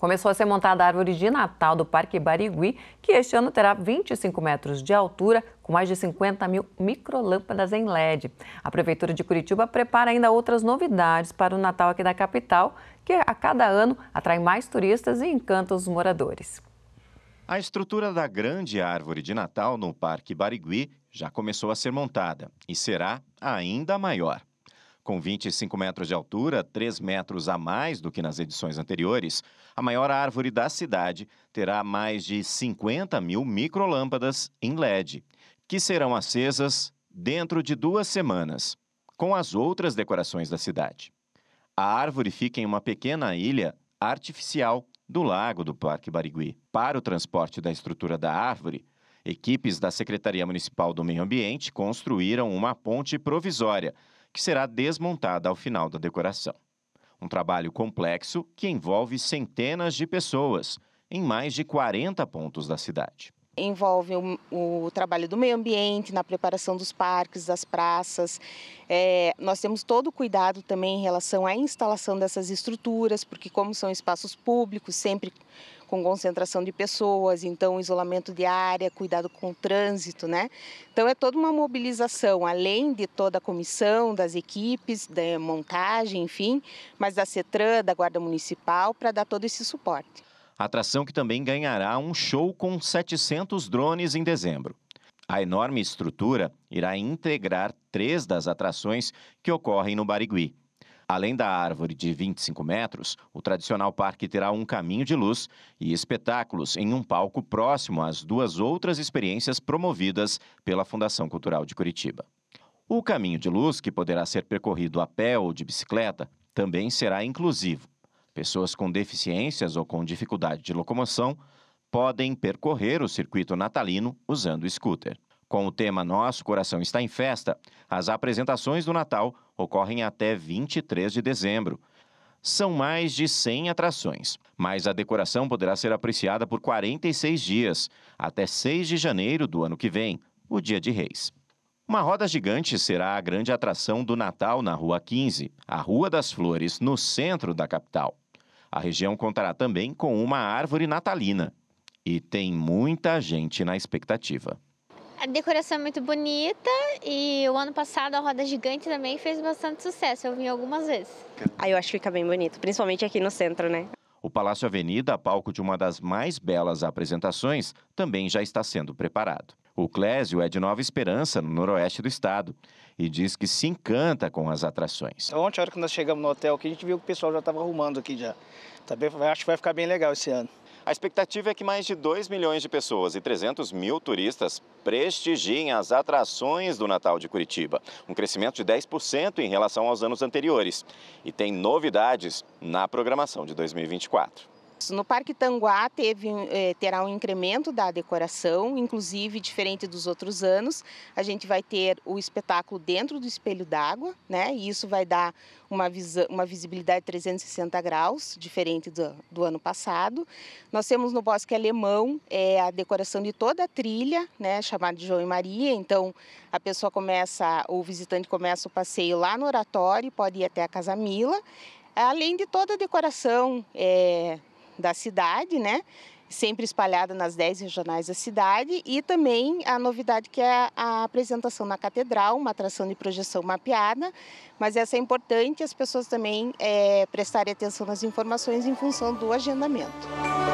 Começou a ser montada a árvore de Natal do Parque Barigui, que este ano terá 25 metros de altura, com mais de 50 mil microlâmpadas em LED. A Prefeitura de Curitiba prepara ainda outras novidades para o Natal aqui da capital, que a cada ano atrai mais turistas e encanta os moradores. A estrutura da grande árvore de Natal no Parque Barigui já começou a ser montada e será ainda maior com 25 metros de altura, 3 metros a mais do que nas edições anteriores, a maior árvore da cidade terá mais de 50 mil microlâmpadas em LED, que serão acesas dentro de duas semanas, com as outras decorações da cidade. A árvore fica em uma pequena ilha artificial do lago do Parque Barigui. Para o transporte da estrutura da árvore, equipes da Secretaria Municipal do Meio Ambiente construíram uma ponte provisória que será desmontada ao final da decoração. Um trabalho complexo que envolve centenas de pessoas em mais de 40 pontos da cidade envolve o, o, trabalho do meio ambiente, na preparação dos parques, das praças. É, nós temos todo o cuidado também em relação à instalação dessas estruturas, porque como são espaços públicos, sempre com concentração de pessoas, então isolamento de área, cuidado com o trânsito, né? Então é toda uma mobilização, além de toda a comissão, das equipes, da montagem, enfim, mas da CETRAN, da Guarda Municipal, para dar todo esse suporte. A atração que também ganhará um show com 700 drones em dezembro. A enorme estrutura irá integrar três das atrações que ocorrem no Barigui. Além da árvore de 25 metros, o tradicional parque terá um caminho de luz e espetáculos em um palco próximo às duas outras experiências promovidas pela Fundação Cultural de Curitiba. O caminho de luz, que poderá ser percorrido a pé ou de bicicleta, também será inclusivo. Pessoas com deficiências ou com dificuldade de locomoção podem percorrer o circuito natalino usando scooter. Com o tema Nosso Coração Está em Festa, as apresentações do Natal ocorrem até 23 de dezembro. São mais de 100 atrações, mas a decoração poderá ser apreciada por 46 dias, até 6 de janeiro do ano que vem, o Dia de Reis. Uma roda gigante será a grande atração do Natal na Rua 15, a Rua das Flores, no centro da capital. A região contará também com uma árvore natalina. E tem muita gente na expectativa. A decoração é muito bonita e o ano passado a roda gigante também fez bastante sucesso. Eu vim algumas vezes. Ah, eu acho que fica bem bonito, principalmente aqui no centro, né? O Palácio Avenida, palco de uma das mais belas apresentações, também já está sendo preparado. O Clésio é de Nova Esperança, no noroeste do estado, e diz que se encanta com as atrações. Ontem, a hora que nós chegamos no hotel aqui, a gente viu que o pessoal já estava arrumando aqui já. Tá acho que vai ficar bem legal esse ano. A expectativa é que mais de 2 milhões de pessoas e 300 mil turistas prestigiem as atrações do Natal de Curitiba, um crescimento de 10% em relação aos anos anteriores. E tem novidades na programação de 2024. No Parque Tanguá teve, eh, terá um incremento da decoração, inclusive diferente dos outros anos. A gente vai ter o espetáculo dentro do espelho d'água, né? E isso vai dar uma, visão, uma visibilidade 360 graus, diferente do, do, ano passado. Nós temos no Bosque Alemão é, a decoração de toda a trilha, né, chamada de João e Maria. Então, a pessoa começa, o visitante começa o passeio lá no oratório, pode ir até a Casa Mila. Além de toda a decoração é, da cidade, né? sempre espalhada nas 10 regionais da cidade, e também a novidade que é a apresentação na catedral, uma atração de projeção mapeada, mas essa é importante as pessoas também é, prestarem atenção nas informações em função do agendamento.